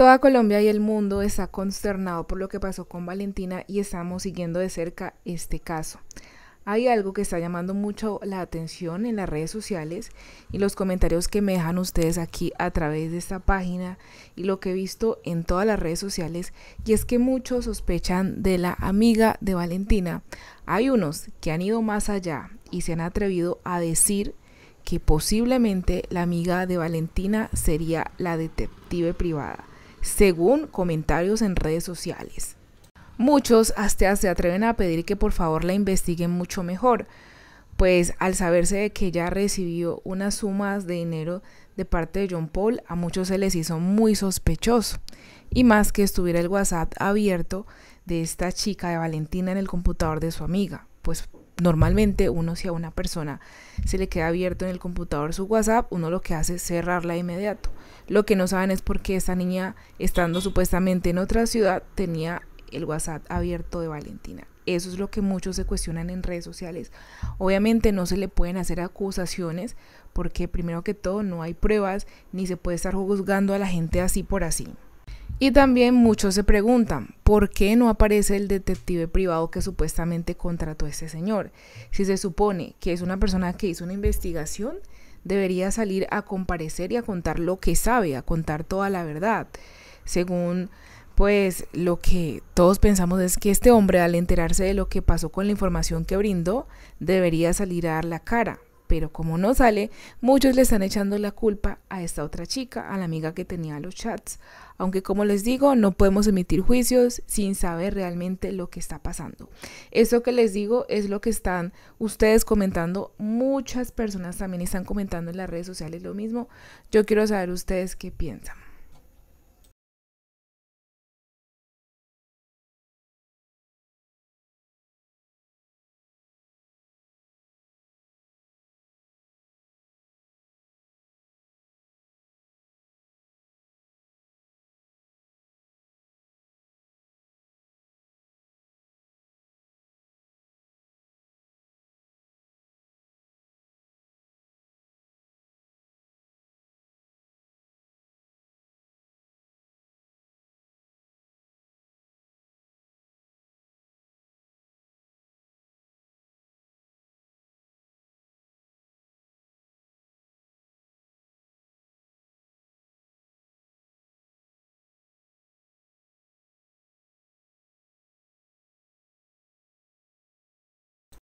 Toda Colombia y el mundo está consternado por lo que pasó con Valentina y estamos siguiendo de cerca este caso. Hay algo que está llamando mucho la atención en las redes sociales y los comentarios que me dejan ustedes aquí a través de esta página y lo que he visto en todas las redes sociales y es que muchos sospechan de la amiga de Valentina. Hay unos que han ido más allá y se han atrevido a decir que posiblemente la amiga de Valentina sería la detective privada según comentarios en redes sociales. Muchos hasta se atreven a pedir que por favor la investiguen mucho mejor, pues al saberse de que ya recibió unas sumas de dinero de parte de John Paul, a muchos se les hizo muy sospechoso. Y más que estuviera el WhatsApp abierto de esta chica de Valentina en el computador de su amiga, pues normalmente uno si a una persona se le queda abierto en el computador su WhatsApp, uno lo que hace es cerrarla de inmediato. Lo que no saben es por qué esta niña, estando supuestamente en otra ciudad, tenía el WhatsApp abierto de Valentina. Eso es lo que muchos se cuestionan en redes sociales. Obviamente no se le pueden hacer acusaciones porque primero que todo no hay pruebas ni se puede estar juzgando a la gente así por así. Y también muchos se preguntan, ¿por qué no aparece el detective privado que supuestamente contrató a este señor? Si se supone que es una persona que hizo una investigación, debería salir a comparecer y a contar lo que sabe, a contar toda la verdad. Según pues lo que todos pensamos es que este hombre al enterarse de lo que pasó con la información que brindó, debería salir a dar la cara, pero como no sale, muchos le están echando la culpa a esta otra chica, a la amiga que tenía los chats, aunque como les digo, no podemos emitir juicios sin saber realmente lo que está pasando. Eso que les digo es lo que están ustedes comentando, muchas personas también están comentando en las redes sociales lo mismo, yo quiero saber ustedes qué piensan.